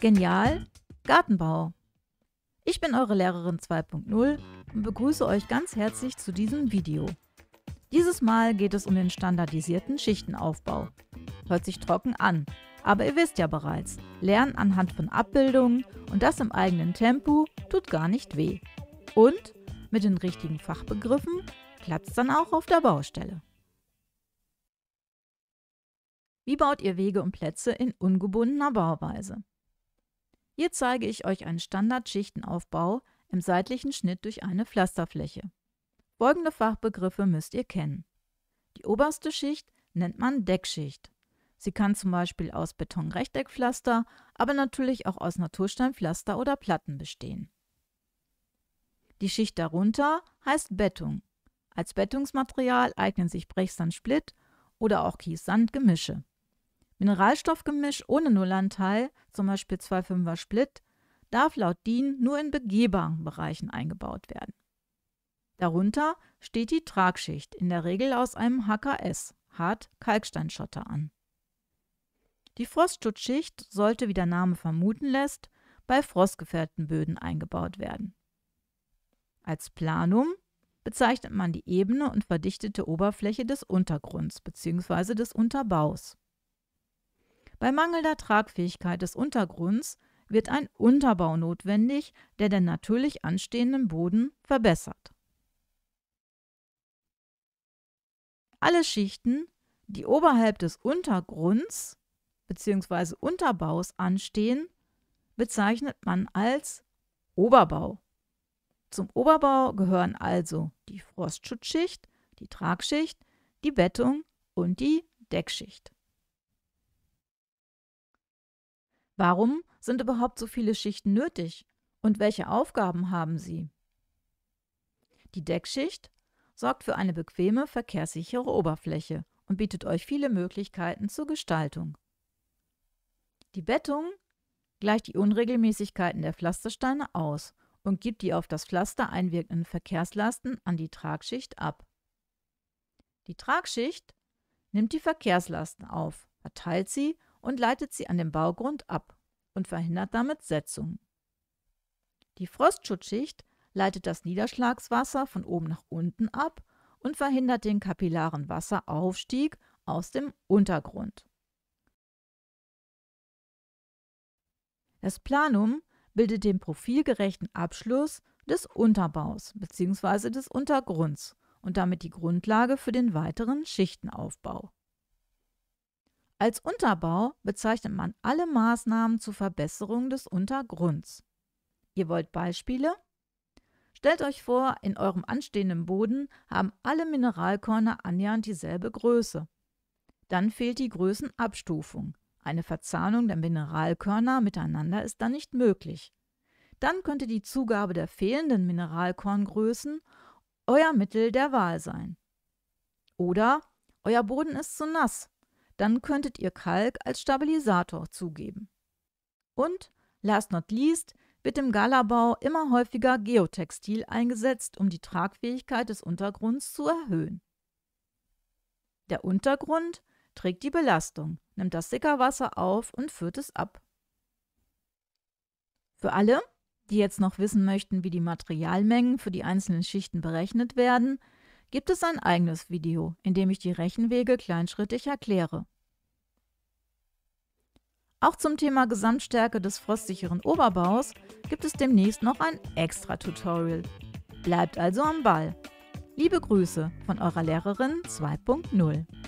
Genial, Gartenbau. Ich bin eure Lehrerin 2.0 und begrüße euch ganz herzlich zu diesem Video. Dieses Mal geht es um den standardisierten Schichtenaufbau. Hört sich trocken an, aber ihr wisst ja bereits, Lernen anhand von Abbildungen und das im eigenen Tempo tut gar nicht weh. Und mit den richtigen Fachbegriffen klappt es dann auch auf der Baustelle. Wie baut ihr Wege und Plätze in ungebundener Bauweise? Hier zeige ich euch einen Standardsschichtenaufbau im seitlichen Schnitt durch eine Pflasterfläche. Folgende Fachbegriffe müsst ihr kennen. Die oberste Schicht nennt man Deckschicht. Sie kann zum Beispiel aus Betonrechteckpflaster, aber natürlich auch aus Natursteinpflaster oder Platten bestehen. Die Schicht darunter heißt Bettung. Als Bettungsmaterial eignen sich Brechsand-Split oder auch Kies-Sand-Gemische. Mineralstoffgemisch ohne Nullanteil, zum Beispiel 2,5er Split, darf laut DIN nur in begehbaren Bereichen eingebaut werden. Darunter steht die Tragschicht, in der Regel aus einem HKS, hart Kalksteinschotter, an. Die Frostschutzschicht sollte, wie der Name vermuten lässt, bei frostgefährdeten Böden eingebaut werden. Als Planum bezeichnet man die ebene und verdichtete Oberfläche des Untergrunds bzw. des Unterbaus. Bei mangelnder Tragfähigkeit des Untergrunds wird ein Unterbau notwendig, der den natürlich anstehenden Boden verbessert. Alle Schichten, die oberhalb des Untergrunds bzw. Unterbaus anstehen, bezeichnet man als Oberbau. Zum Oberbau gehören also die Frostschutzschicht, die Tragschicht, die Bettung und die Deckschicht. Warum sind überhaupt so viele Schichten nötig und welche Aufgaben haben sie? Die Deckschicht sorgt für eine bequeme, verkehrssichere Oberfläche und bietet euch viele Möglichkeiten zur Gestaltung. Die Bettung gleicht die Unregelmäßigkeiten der Pflastersteine aus und gibt die auf das Pflaster einwirkenden Verkehrslasten an die Tragschicht ab. Die Tragschicht nimmt die Verkehrslasten auf, verteilt sie und leitet sie an den Baugrund ab und verhindert damit Setzungen. Die Frostschutzschicht leitet das Niederschlagswasser von oben nach unten ab und verhindert den kapillaren Wasseraufstieg aus dem Untergrund. Das Planum bildet den profilgerechten Abschluss des Unterbaus bzw. des Untergrunds und damit die Grundlage für den weiteren Schichtenaufbau. Als Unterbau bezeichnet man alle Maßnahmen zur Verbesserung des Untergrunds. Ihr wollt Beispiele? Stellt euch vor, in eurem anstehenden Boden haben alle Mineralkörner annähernd dieselbe Größe. Dann fehlt die Größenabstufung. Eine Verzahnung der Mineralkörner miteinander ist dann nicht möglich. Dann könnte die Zugabe der fehlenden Mineralkorngrößen euer Mittel der Wahl sein. Oder euer Boden ist zu nass, dann könntet ihr Kalk als Stabilisator zugeben. Und last not least wird im Galabau immer häufiger Geotextil eingesetzt, um die Tragfähigkeit des Untergrunds zu erhöhen. Der Untergrund trägt die Belastung, nimmt das Sickerwasser auf und führt es ab. Für alle, die jetzt noch wissen möchten, wie die Materialmengen für die einzelnen Schichten berechnet werden, gibt es ein eigenes Video, in dem ich die Rechenwege kleinschrittig erkläre. Auch zum Thema Gesamtstärke des frostsicheren Oberbaus gibt es demnächst noch ein extra Tutorial. Bleibt also am Ball. Liebe Grüße von eurer Lehrerin 2.0.